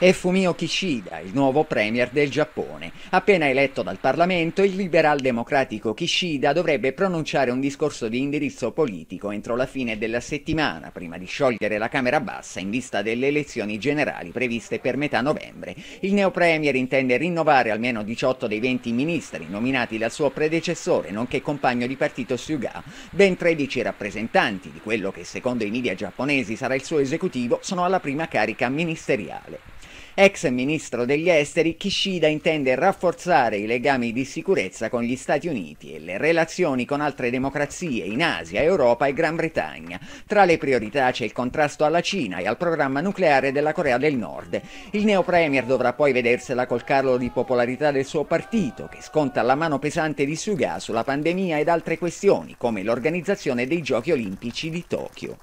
È Fumio Kishida, il nuovo premier del Giappone. Appena eletto dal Parlamento, il liberal democratico Kishida dovrebbe pronunciare un discorso di indirizzo politico entro la fine della settimana, prima di sciogliere la Camera Bassa in vista delle elezioni generali previste per metà novembre. Il neo premier intende rinnovare almeno 18 dei 20 ministri nominati dal suo predecessore, nonché compagno di partito Suga. Ben 13 rappresentanti di quello che secondo i media giapponesi sarà il suo esecutivo sono alla prima carica ministeriale. Ex ministro degli esteri, Kishida intende rafforzare i legami di sicurezza con gli Stati Uniti e le relazioni con altre democrazie in Asia, Europa e Gran Bretagna. Tra le priorità c'è il contrasto alla Cina e al programma nucleare della Corea del Nord. Il neo-premier dovrà poi vedersela col calo di popolarità del suo partito, che sconta la mano pesante di Suga sulla pandemia ed altre questioni, come l'organizzazione dei Giochi Olimpici di Tokyo.